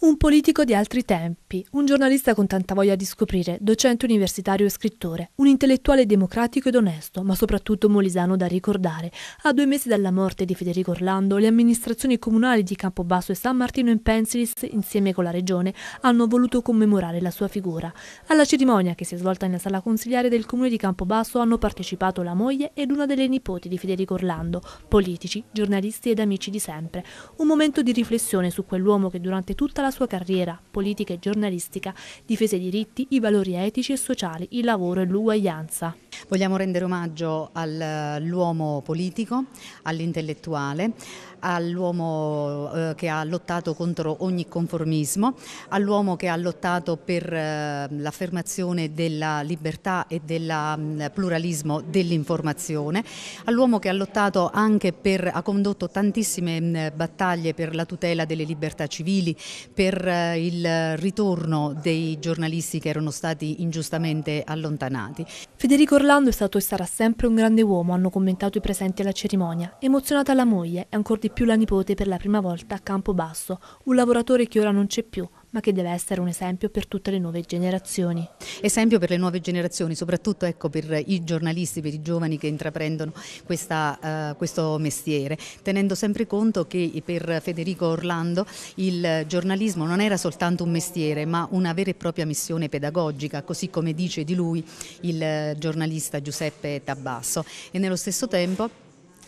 Un politico di altri tempi, un giornalista con tanta voglia di scoprire, docente universitario e scrittore, un intellettuale democratico ed onesto, ma soprattutto molisano da ricordare. A due mesi dalla morte di Federico Orlando, le amministrazioni comunali di Campobasso e San Martino in Pensilis, insieme con la regione, hanno voluto commemorare la sua figura. Alla cerimonia che si è svolta nella sala consigliare del comune di Campobasso hanno partecipato la moglie ed una delle nipoti di Federico Orlando, politici, giornalisti ed amici di sempre. Un momento di riflessione su quell'uomo che durante tutta la la sua carriera politica e giornalistica, difese i diritti, i valori etici e sociali, il lavoro e l'uguaglianza. Vogliamo rendere omaggio eh, all'uomo politico, all'intellettuale, all'uomo eh, che ha lottato contro ogni conformismo, all'uomo che ha lottato per eh, l'affermazione della libertà e del mm, pluralismo dell'informazione, all'uomo che ha lottato anche per, ha condotto tantissime mm, battaglie per la tutela delle libertà civili, per il ritorno dei giornalisti che erano stati ingiustamente allontanati. Federico Orlando Orlando è stato e sarà sempre un grande uomo, hanno commentato i presenti alla cerimonia. Emozionata la moglie e ancor di più la nipote per la prima volta a Campobasso, un lavoratore che ora non c'è più, ma che deve essere un esempio per tutte le nuove generazioni. Esempio per le nuove generazioni, soprattutto ecco, per i giornalisti, per i giovani che intraprendono questa, uh, questo mestiere, tenendo sempre conto che eh, per Federico Orlando il giornalismo non era soltanto un mestiere, ma una vera e propria missione pedagogica, così come dice di lui il eh, giornalista Giuseppe Tabasso. E nello stesso tempo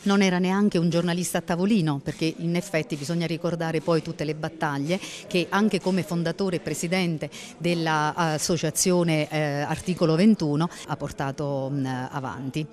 non era neanche un giornalista a tavolino, perché in effetti bisogna ricordare poi tutte le battaglie che anche come fondatore e presidente dell'associazione eh, eh, Articolo 21 ha portato mh, mm, avanti.